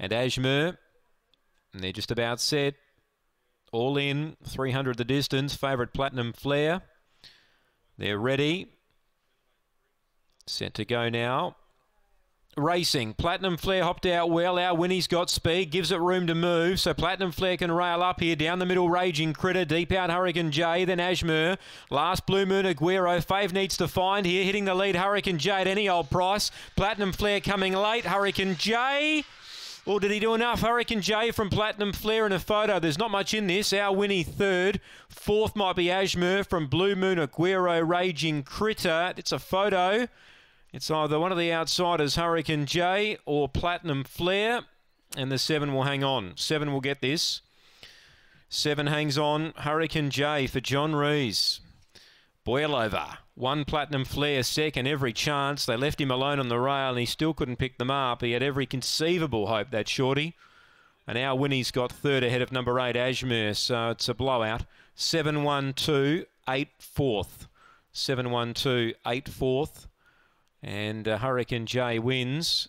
And Ajmer, they're just about set. All in, 300 the distance, favourite Platinum Flare. They're ready. Set to go now. Racing. Platinum Flare hopped out well. Our Winnie's got speed, gives it room to move. So Platinum Flare can rail up here. Down the middle, Raging Critter. Deep out, Hurricane J. Then Ashmur. Last Blue Moon Aguero. Fave needs to find here. Hitting the lead, Hurricane J at any old price. Platinum Flare coming late. Hurricane J. Or did he do enough? Hurricane J from Platinum Flare in a photo. There's not much in this. Our Winnie third. Fourth might be Mur from Blue Moon Aguero Raging Critter. It's a photo. It's either one of the outsiders, Hurricane J or Platinum Flare. And the seven will hang on. Seven will get this. Seven hangs on. Hurricane J for John Rees. Boil over. One Platinum Flair second every chance. They left him alone on the rail and he still couldn't pick them up. He had every conceivable hope, that shorty. And now Winnie's got third ahead of number eight, Ashmere. So it's a blowout. 7 1 2, 8 fourth. 7 1 2, 8 fourth. And uh, Hurricane J wins.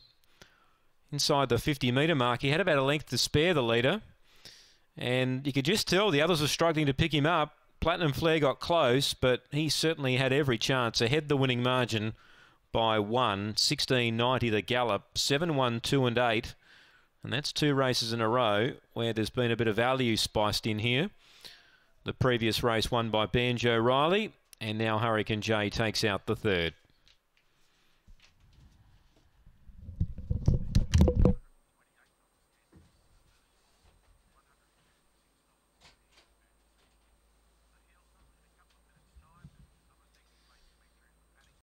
Inside the 50 metre mark, he had about a length to spare, the leader. And you could just tell the others were struggling to pick him up. Platinum Flair got close, but he certainly had every chance. Ahead the winning margin by one, 16.90 the gallop, 7 1 2 and 8. And that's two races in a row where there's been a bit of value spiced in here. The previous race won by Banjo Riley, and now Hurricane J takes out the third.